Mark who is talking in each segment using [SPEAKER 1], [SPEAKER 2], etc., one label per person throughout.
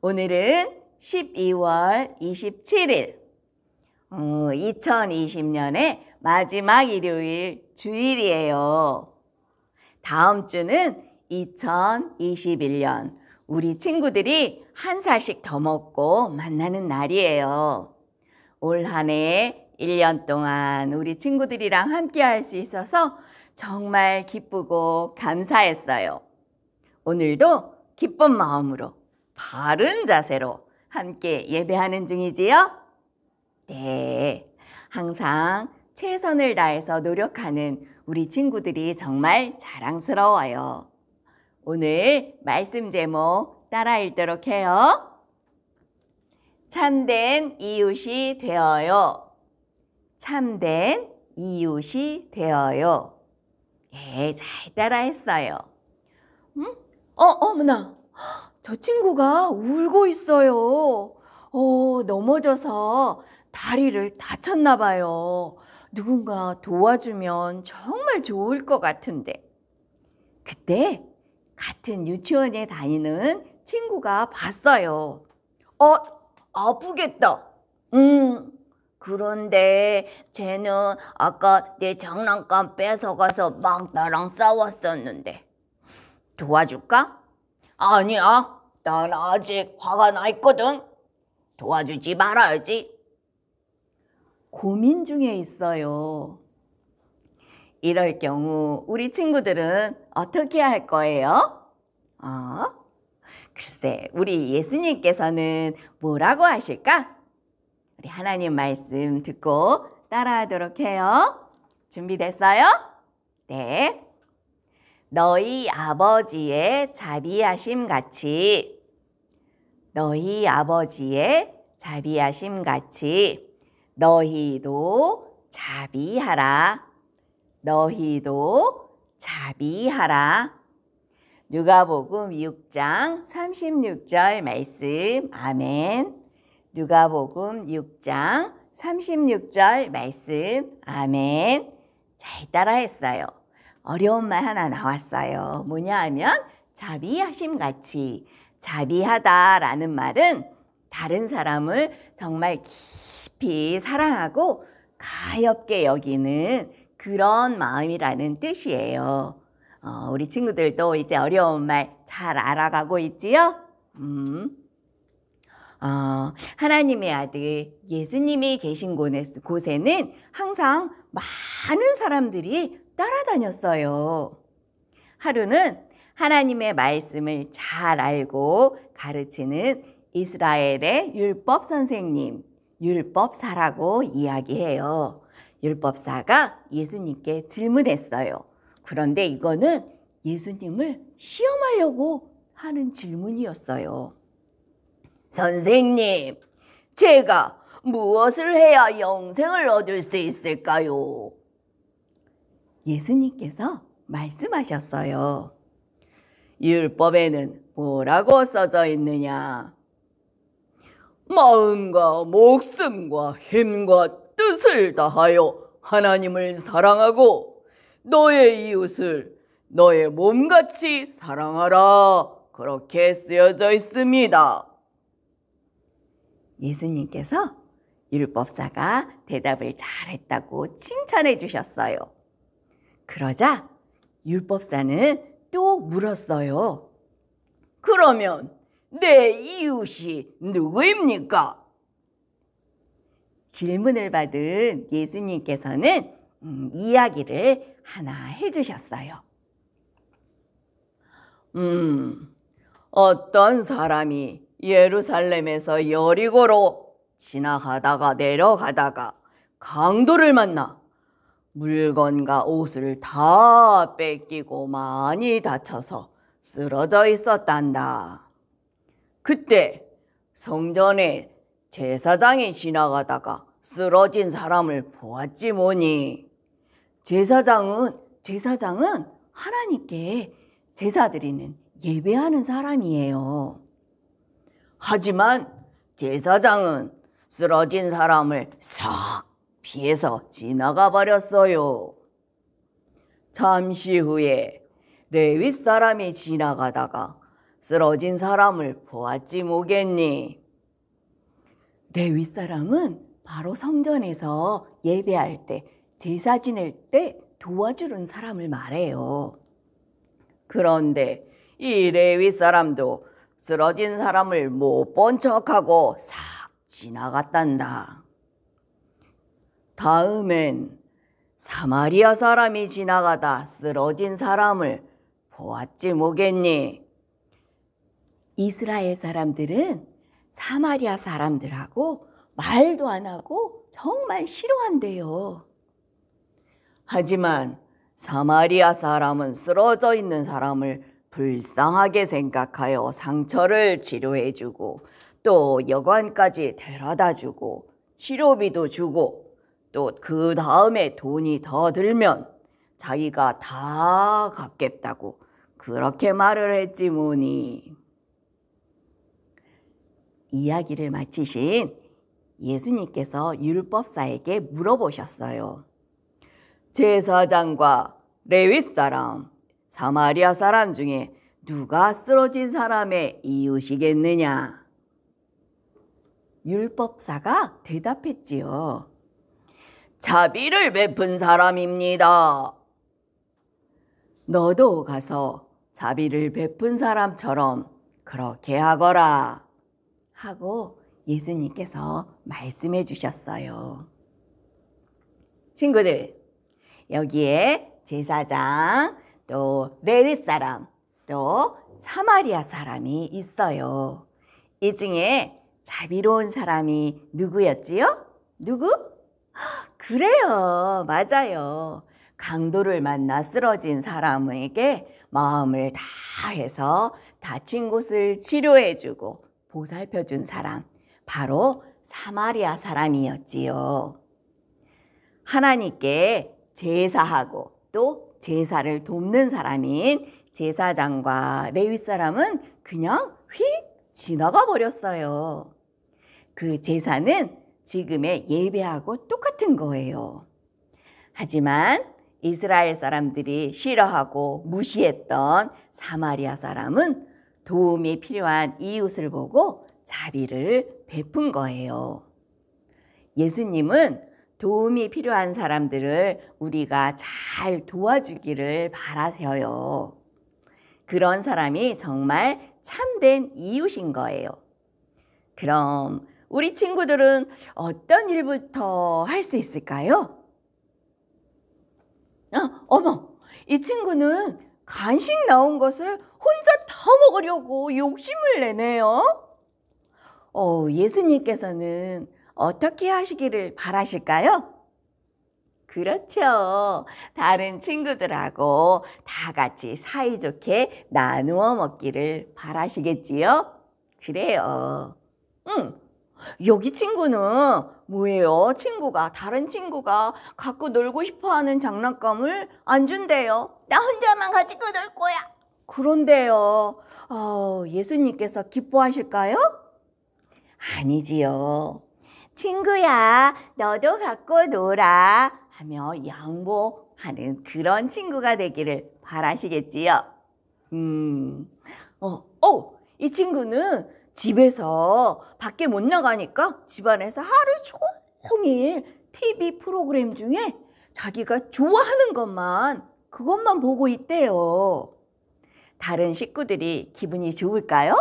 [SPEAKER 1] 오늘은 12월 27일, 어, 2020년의 마지막 일요일 주일이에요. 다음 주는 2021년 우리 친구들이 한 살씩 더 먹고 만나는 날이에요. 올 한 해 1년 동안 우리 친구들이랑 함께 할 수 있어서 정말 기쁘고 감사했어요. 오늘도 기쁜 마음으로 바른 자세로 함께 예배하는 중이지요? 네. 항상 최선을 다해서 노력하는 우리 친구들이 정말 자랑스러워요. 오늘 말씀 제목 따라 읽도록 해요. 참된 이웃이 되어요. 참된 이웃이 되어요. 예, 잘 따라 했어요. 음? 어, 어머나. 저 친구가 울고 있어요. 어, 넘어져서 다리를 다쳤나 봐요. 누군가 도와주면 정말 좋을 것 같은데. 그때 같은 유치원에 다니는 친구가 봤어요. 어, 아프겠다. 음, 그런데 쟤는 아까 내 장난감 뺏어가서 막 나랑 싸웠었는데. 도와줄까? 아니야. 난 아직 화가 나 있거든. 도와주지 말아야지. 고민 중에 있어요. 이럴 경우 우리 친구들은 어떻게 할 거예요? 어? 글쎄, 우리 예수님께서는 뭐라고 하실까? 우리 하나님 말씀 듣고 따라하도록 해요. 준비됐어요? 네. 너희 아버지의 자비하심 같이 너희 아버지의 자비하심 같이 너희도 자비하라. 너희도 자비하라. 누가복음 6장 36절 말씀. 아멘. 누가복음 6장 36절 말씀. 아멘. 잘 따라했어요. 어려운 말 하나 나왔어요. 뭐냐 하면 자비하심 같이 자비하다라는 말은 다른 사람을 정말 깊이 사랑하고 가엽게 여기는 그런 마음이라는 뜻이에요. 어, 우리 친구들도 이제 어려운 말 잘 알아가고 있지요? 음. 어, 하나님의 아들 예수님이 계신 곳에는 항상 많은 사람들이 따라다녔어요. 하루는 하나님의 말씀을 잘 알고 가르치는 이스라엘의 율법 선생님, 율법사라고 이야기해요. 율법사가 예수님께 질문했어요. 그런데 이거는 예수님을 시험하려고 하는 질문이었어요. 선생님, 제가 무엇을 해야 영생을 얻을 수 있을까요? 예수님께서 말씀하셨어요. 율법에는 뭐라고 써져 있느냐? 마음과 목숨과 힘과 뜻을 다하여 하나님을 사랑하고 너의 이웃을 너의 몸같이 사랑하라. 그렇게 쓰여져 있습니다. 예수님께서 율법사가 대답을 잘했다고 칭찬해 주셨어요. 그러자 율법사는 또 물었어요. 그러면 내 이웃이 누구입니까? 질문을 받은 예수님께서는 음, 이야기를 하나 해주셨어요. 음, 어떤 사람이 예루살렘에서 여리고로 지나가다가 내려가다가 강도를 만나 물건과 옷을 다 뺏기고 많이 다쳐서 쓰러져 있었단다. 그때 성전에 제사장이 지나가다가 쓰러진 사람을 보았지 뭐니. 제사장은 제사장은 하나님께 제사 드리는 예배하는 사람이에요. 하지만 제사장은 쓰러진 사람을 싹 피해서 지나가 버렸어요. 잠시 후에 레위 사람이 지나가다가 쓰러진 사람을 보았지 뭐겠니? 레위 사람은 바로 성전에서 예배할 때, 제사 지낼 때 도와주는 사람을 말해요. 그런데 이 레위 사람도 쓰러진 사람을 못 본 척하고 싹 지나갔단다. 다음엔 사마리아 사람이 지나가다 쓰러진 사람을 보았지 뭐겠니? 이스라엘 사람들은 사마리아 사람들하고 말도 안 하고 정말 싫어한대요. 하지만 사마리아 사람은 쓰러져 있는 사람을 불쌍하게 생각하여 상처를 치료해주고 또 여관까지 데려다주고 치료비도 주고 또그 다음에 돈이 더 들면 자기가 다 갚겠다고 그렇게 말을 했지 뭐니. 이야기를 마치신 예수님께서 율법사에게 물어보셨어요. 제사장과 레위 사람, 사마리아 사람 중에 누가 쓰러진 사람의 이웃이겠느냐? 율법사가 대답했지요. 자비를 베푼 사람입니다. 너도 가서 자비를 베푼 사람처럼 그렇게 하거라. 하고 예수님께서 말씀해 주셨어요. 친구들, 여기에 제사장, 또 레위 사람, 또 사마리아 사람이 있어요. 이 중에 자비로운 사람이 누구였지요? 누구? 그래요. 맞아요. 강도를 만나 쓰러진 사람에게 마음을 다해서 다친 곳을 치료해주고 보살펴준 사람, 바로 사마리아 사람이었지요. 하나님께 제사하고 또 제사를 돕는 사람인 제사장과 레위 사람은 그냥 휙 지나가 버렸어요. 그 제사는 지금의 예배하고 똑같은 거예요. 하지만 이스라엘 사람들이 싫어하고 무시했던 사마리아 사람은 도움이 필요한 이웃을 보고 자비를 베푼 거예요. 예수님은 도움이 필요한 사람들을 우리가 잘 도와주기를 바라세요. 그런 사람이 정말 참된 이웃인 거예요. 그럼 우리 친구들은 어떤 일부터 할 수 있을까요? 아, 어머, 이 친구는 간식 나온 것을 혼자 다 먹으려고 욕심을 내네요. 어, 예수님께서는 어떻게 하시기를 바라실까요? 그렇죠. 다른 친구들하고 다 같이 사이좋게 나누어 먹기를 바라시겠지요? 그래요. 응. 여기 친구는 뭐예요? 친구가, 다른 친구가 갖고 놀고 싶어 하는 장난감을 안 준대요. 나 혼자만 가지고 놀 거야. 그런데요, 어, 예수님께서 기뻐하실까요? 아니지요. 친구야, 너도 갖고 놀아. 하며 양보하는 그런 친구가 되기를 바라시겠지요. 음, 어, 어, 이 친구는 집에서 밖에 못 나가니까 집안에서 하루 종일 TV 프로그램 중에 자기가 좋아하는 것만 그것만 보고 있대요. 다른 식구들이 기분이 좋을까요?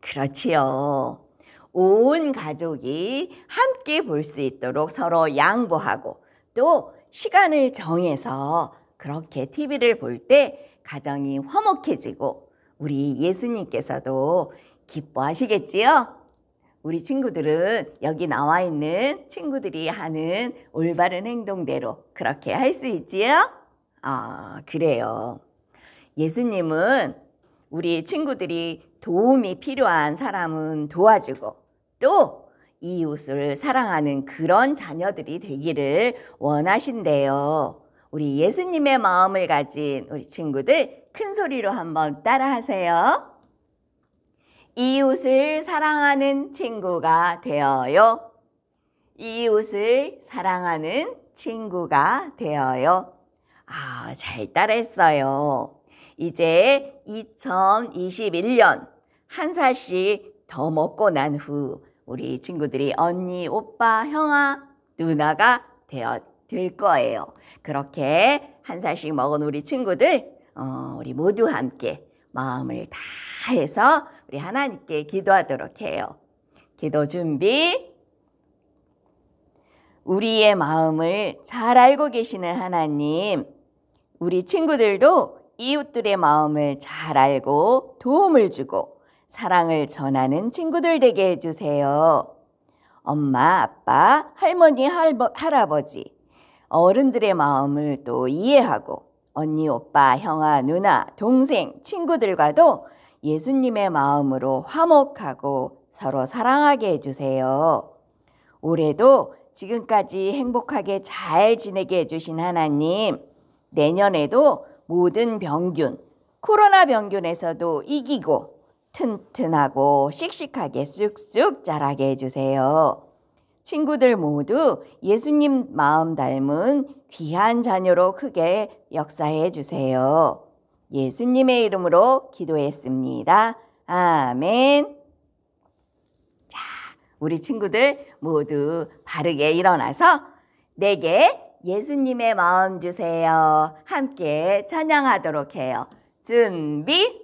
[SPEAKER 1] 그렇지요. 온 가족이 함께 볼 수 있도록 서로 양보하고 또 시간을 정해서 그렇게 TV를 볼 때 가정이 화목해지고 우리 예수님께서도 기뻐하시겠지요? 우리 친구들은 여기 나와 있는 친구들이 하는 올바른 행동대로 그렇게 할 수 있지요? 아, 그래요. 예수님은 우리 친구들이 도움이 필요한 사람은 도와주고 또 이웃을 사랑하는 그런 자녀들이 되기를 원하신대요. 우리 예수님의 마음을 가진 우리 친구들 큰 소리로 한번 따라하세요. 이웃을 사랑하는 친구가 되어요. 이웃을 사랑하는 친구가 되어요. 아, 잘 따라했어요. 이제 2021년 한 살씩 더 먹고 난 후 우리 친구들이 언니, 오빠, 형아, 누나가 되어 될 거예요. 그렇게 한 살씩 먹은 우리 친구들 어, 우리 모두 함께 마음을 다해서 우리 하나님께 기도하도록 해요. 기도 준비. 우리의 마음을 잘 알고 계시는 하나님, 우리 친구들도 이웃들의 마음을 잘 알고 도움을 주고 사랑을 전하는 친구들 되게 해주세요. 엄마, 아빠, 할머니, 할버, 할아버지, 어른들의 마음을 또 이해하고 언니, 오빠, 형아, 누나, 동생, 친구들과도 예수님의 마음으로 화목하고 서로 사랑하게 해주세요. 올해도 지금까지 행복하게 잘 지내게 해주신 하나님, 내년에도 모든 병균, 코로나 병균에서도 이기고 튼튼하고 씩씩하게 쑥쑥 자라게 해주세요. 친구들 모두 예수님 마음 닮은 귀한 자녀로 크게 역사해 주세요. 예수님의 이름으로 기도했습니다. 아멘. 자, 우리 친구들 모두 바르게 일어나서 내게 예수님의 마음 주세요. 함께 찬양하도록 해요. 준비.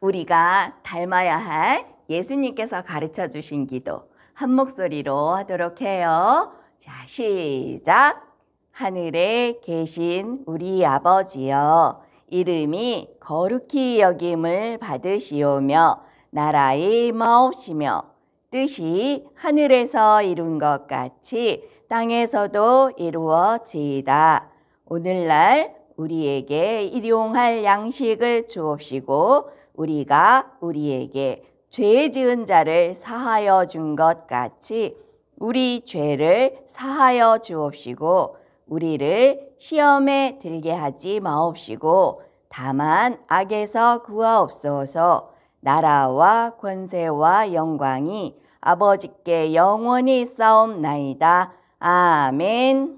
[SPEAKER 1] 우리가 닮아야 할 예수님께서 가르쳐 주신 기도 한 목소리로 하도록 해요. 자, 시작. 하늘에 계신 우리 아버지여 이름이 거룩히 여김을 받으시오며 나라의 마옵시며 뜻이 하늘에서 이룬 것 같이 땅에서도 이루어지이다. 오늘날 우리에게 일용할 양식을 주옵시고 우리가 우리에게 죄 지은 자를 사하여 준 것 같이 우리 죄를 사하여 주옵시고 우리를 시험에 들게 하지 마옵시고 다만 악에서 구하옵소서 나라와 권세와 영광이 아버지께 영원히 싸움나이다. 아멘.